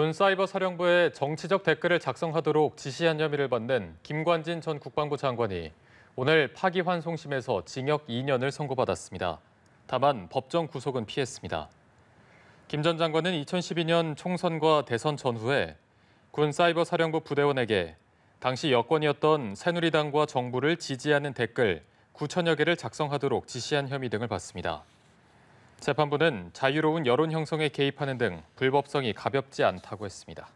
군 사이버 사령부에 정치적 댓글을 작성하도록 지시한 혐의를 받는 김관진 전 국방부 장관이 오늘 파기환송심에서 징역 2년을 선고받았습니다. 다만 법정 구속은 피했습니다. 김 전 장관은 2012년 총선과 대선 전후에 군 사이버 사령부 부대원에게 당시 여권이었던 새누리당과 정부를 지지하는 댓글 9천여 개를 작성하도록 지시한 혐의 등을 받습니다. 재판부는 자유로운 여론 형성에 개입하는 등 불법성이 가볍지 않다고 했습니다.